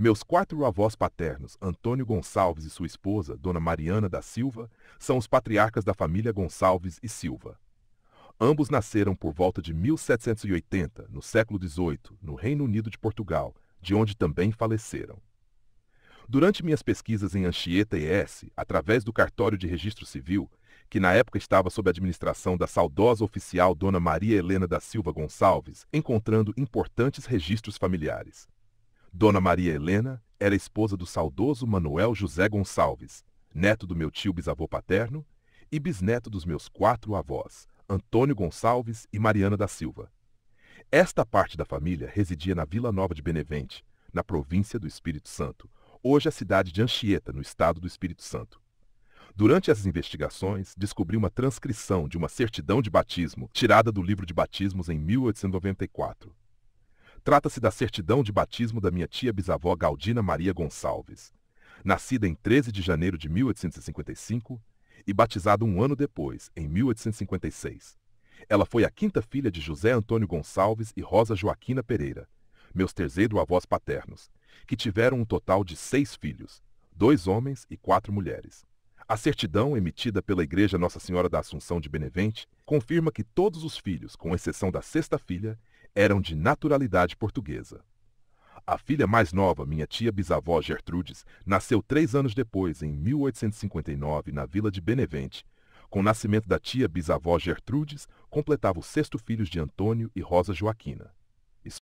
Meus quatro avós paternos, Antônio Gonçalves e sua esposa, Dona Mariana da Silva, são os patriarcas da família Gonçalves e Silva. Ambos nasceram por volta de 1780, no século XVIII, no Reino Unido de Portugal, de onde também faleceram. Durante minhas pesquisas em Anchieta e S, através do cartório de registro civil, que na época estava sob a administração da saudosa oficial Dona Maria Helena da Silva Gonçalves, encontrando importantes registros familiares. Dona Maria Helena era esposa do saudoso Manuel José Gonçalves, neto do meu tio bisavô paterno e bisneto dos meus quatro avós, Antônio Gonçalves e Mariana da Silva. Esta parte da família residia na Vila Nova de Benevente, na província do Espírito Santo, hoje a cidade de Anchieta, no estado do Espírito Santo. Durante as investigações, descobri uma transcrição de uma certidão de batismo tirada do livro de batismos em 1894. Trata-se da certidão de batismo da minha tia-bisavó Galdina Maria Gonçalves, nascida em 13 de janeiro de 1855 e batizada um ano depois, em 1856. Ela foi a quinta filha de José Antônio Gonçalves e Rosa Joaquina Pereira, meus terceiro-avós paternos, que tiveram um total de seis filhos, dois homens e quatro mulheres. A certidão emitida pela Igreja Nossa Senhora da Assunção de Benevente confirma que todos os filhos, com exceção da sexta filha, eram de naturalidade portuguesa. A filha mais nova, minha tia bisavó Gertrudes, nasceu três anos depois, em 1859, na vila de Benevente. Com o nascimento da tia bisavó Gertrudes, completava o sexto filho de Antônio e Rosa Joaquina.